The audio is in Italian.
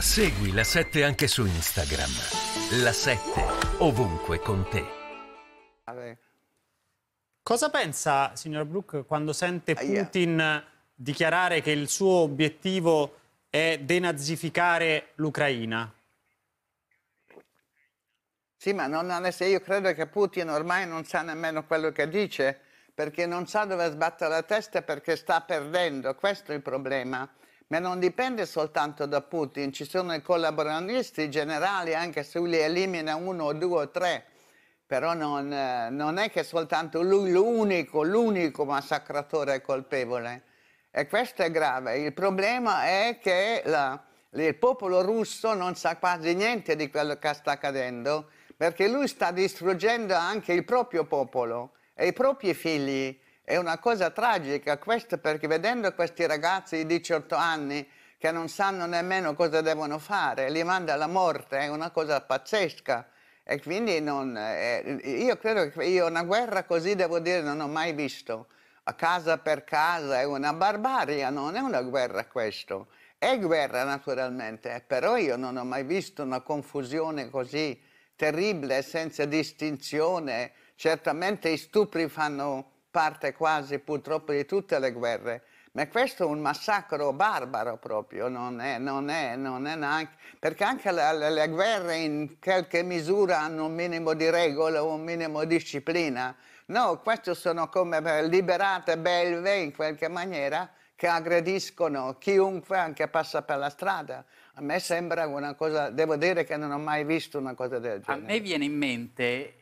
Segui la 7 anche su Instagram. La 7 ovunque con te. Cosa pensa, signor Brooke, quando sente Putin dichiarare che il suo obiettivo è denazificare l'Ucraina? Sì, ma non Alessia, io credo che Putin ormai non sa nemmeno quello che dice, perché non sa dove sbattere la testa perché sta perdendo, questo è il problema ma non dipende soltanto da Putin, ci sono i collaborandisti generali, anche se lui elimina uno, due o tre, però non, eh, non è che soltanto lui l'unico, l'unico massacratore colpevole. E questo è grave. Il problema è che la, il popolo russo non sa quasi niente di quello che sta accadendo, perché lui sta distruggendo anche il proprio popolo e i propri figli. È una cosa tragica questa perché vedendo questi ragazzi di 18 anni che non sanno nemmeno cosa devono fare, li manda alla morte, è una cosa pazzesca. E quindi non, eh, io credo che io una guerra così, devo dire, non ho mai visto. A casa per casa è una barbaria, non è una guerra questo. È guerra naturalmente, eh, però io non ho mai visto una confusione così terribile, senza distinzione. Certamente i stupri fanno parte quasi purtroppo di tutte le guerre. Ma questo è un massacro barbaro proprio, non è, non è, non è neanche, perché anche le, le, guerre in qualche misura hanno un minimo di regola, un minimo di disciplina. No, queste sono come liberate belve in qualche maniera che aggrediscono chiunque anche passa per la strada. A me sembra una cosa, devo dire che non ho mai visto una cosa del genere. A me viene in mente